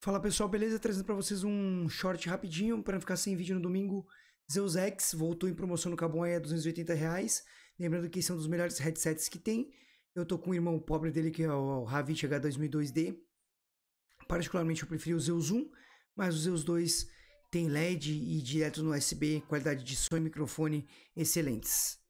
Fala pessoal, beleza? Trazendo para vocês um short rapidinho para não ficar sem vídeo no domingo. Zeus X voltou em promoção no Cabo, Cabonha a 280 reais. Lembrando que são é um dos melhores headsets que tem. Eu tô com o um irmão pobre dele que é o Havit H2002D. Particularmente eu preferi o Zeus 1, mas o Zeus 2 tem LED e direto no USB, qualidade de som e microfone excelentes.